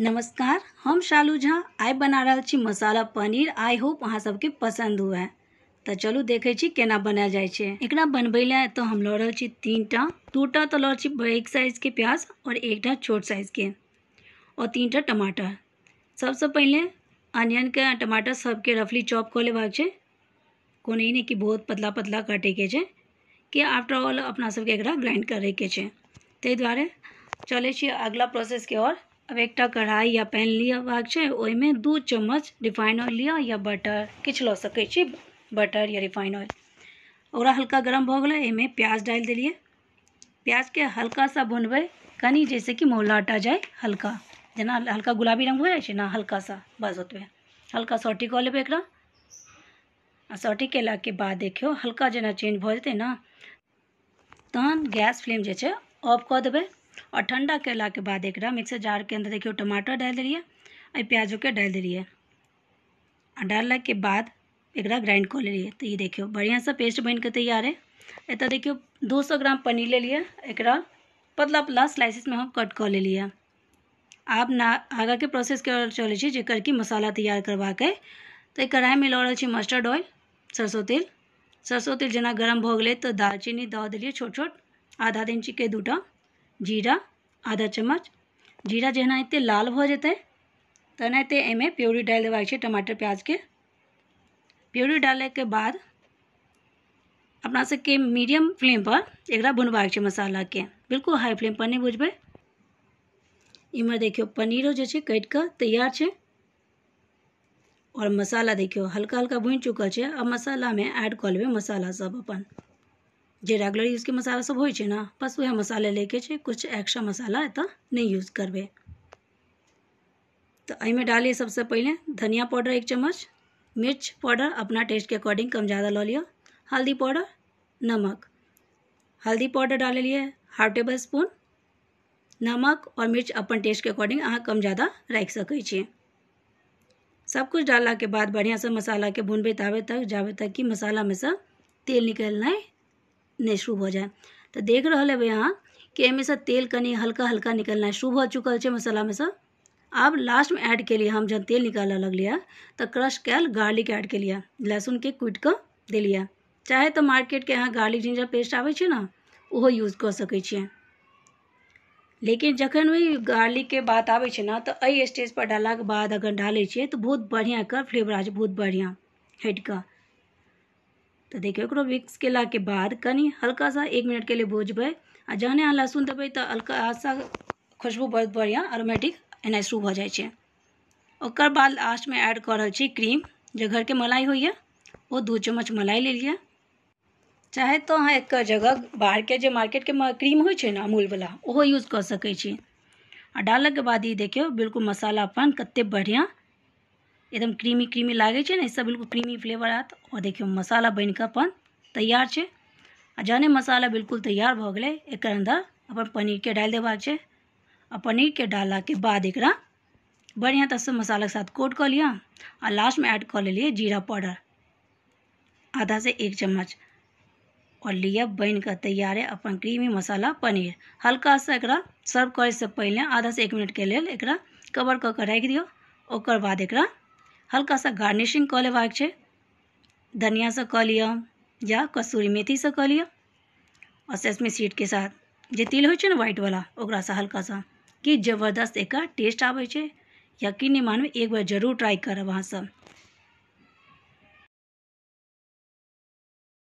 नमस्कार हम शालू झा आइ बना रहल छी मसाला पनीर आई होप अहाँ सबके पसंद हुए तो चलू देखे छी केना बनायल जाइ एक एकरा तो लए तऽ हम लऽ रहल छी तीनटा दूटा तो लऽ छी साइज के प्याज एक एकटा छोट साइज के और तीन टा टमाटर सबसे पहले अनियन के टमाटर सबके रफली चॉप कर लेबाक छै नहीं कि बहुत पतला पतला के छे कि आफ्टर ऑल अपना सबके एकरा ग्राइंड के छे ते दुआरे चले छी अगला के और अब एक कढ़ाई या पैन है छै में दू चम्मच रिफाइन ऑयल लिया या बटर किछु लऽ सक बटर या रिफाइन ऑयल और हल्का गरम भऽ गए एहिमे प्याज डाल दिलिए प्याज के हल्का सा भुनबै कनी जैसे कि मौलाटा जाए हल्का जना हल्का गुलाबी रंग हो जाए ना हल्का सा बस ओतबे हल्का सौटी कह लेबै एकरा कल के बाद देखियो हल्का जना चेंज भऽ ना तहन गैस फ्लेम जे ऑफ कह देवे और ठंडा के बाद एक मिक्सर जार के अंदर देखिए टमाटर डाल डालि प्याजों के डाल रही है डालने के बाद एक ग्राइंड कऽ तो ये देखियो बढ़िया सा पेस्ट बन के तैयार है एतय तो देखियो दो सौ ग्राम पनीर लेलियै एक पतला पतला स्लाइसिस में हम कट ले लेलियै आप ना के प्रोसेस करल चलै छी कि मसाला तैयार करबाक अइ तऽ कढ़ाइमे लऽ रहल छी मस्टर्ड ऑयल सरसों तेल सरसों तेल जना गरम भोग ले तो दालचीनी दऽ छोट छोट आधा के दूटा जीरा आधा चम्मच जीरा જેના लाल લાल ભો જते तना प्योरी डाल देवा टमाटर प्याज के प्योरी डाले के बाद अपना सबके मीडियम फ्लेम पर एक भुनवा मसाला के बिल्कुल हाई फ्लेम पर नहीं भूजबे इमें देखियो पनीरों जो है कटिक तैयार है और मसाला देखियो हल्का हल्का भून चुका है अब मसाला में ऐड कर लेबे मसाला सब अपन जो रेगुलर यूज के मसाला सब हो ना बस वह मसाले लेके छे कुछ एक्स्ट्रा मसाला एत नहीं यूज करबे तो अमे डालिए सबसे पहले धनिया पाउडर एक चम्मच मिर्च पाउडर अपना टेस्ट के अकॉर्डिंग कम ज़्यादा लो लियो हल्दी पाउडर नमक हल्दी पाउडर डाल लिए हाफ टेबल स्पून नमक और मिर्च अपन टेस्ट के अकॉर्डिंग अहाँ कम ज़्यादा सक सब कुछ डाल के बाद बढ़िया से मसाला के भुनबै ताबे तक जाबे तक कि में से तेल निकलना नहीं शुभ हो जाए तो देख रहा है यहाँ कि एम से तेल कनी हल्का हल्का निकलना है शुभ हो चुकल में से सँ आब में ऐड लिए हम जब तेल निकाल लगलियै तो क्रश कैल गार्लिक ऐड लहसुन के कुटि कर देलियै चाहे तो मार्केट के यहाँ गार्लिक जिंजर पेस्ट आबे छै ने यूज कर सकते लेकिन जखन गार्लिक के बात आबै तो अ स्टेज पर डाल के बाद अगर डाले तो बहुत बढ़िया कर फ्लेवर आ बहुत बढ़िया हटिका तो देखियो एक मिक्स केला के बाद कनी हल्का सा एक मिनट के लिए भूजब आ जहने अहाँ लहसुन देवे तो हल्का सा खुशबू बहुत बढ़िया अरोमेटिक एना शुरू भऽ जाइ छै ओकर बाद लास्टमे ऐड कऽ रहल छी क्रीम जे घरके मलाई होइए वो दू चम्मच मलाई ले लिअ चाहे तो अहाँ एक जगह बाहर जो मार्केट के क्रीम हो अमूल वाला वह यूज कर सकै डाल के बाद ही देखियो बिल्कुल मसाला अपन कतेक बढ़िया एकदम क्रीमी क्रीमी लागे छै इससे बिल्कुल क्रीमी फ्लेवर आयत और देखिए मसाला बनकर कऽ अपन तैयार है आ जाने मसाला बिल्कुल तैयार भ गए एक अंदर अपन के डाल देवा छै आ डाल के बाद एक बढ़िया तरह से मसाला के साथ कोट कऽ लिअ आ में ऐड कऽ लिए जीरा पाउडर से एक चम्मच और लिया बन कऽ तैयार है अपन क्रीमी मसाला पनीर हल्का सा एक सर्व करे पहले आधा से एक मिनट के लिए एक कवर कऽ कऽ राखि दियौ बाद एक हल्का सा गार्निशिंग कऽ लेबाक छै धनियासँ कऽ लिअ या कसूरी मेथीसँ कऽ लिअ आओर सेसमी सीडके साथ जे तिल होइ छै ने व्हाइटवला ओकरासँ हल्का सा कि जबरदस्त एकर टेस्ट आबै छै यकीन नहि मानू एक बेर जरूर ट्राई करब अहाँसभ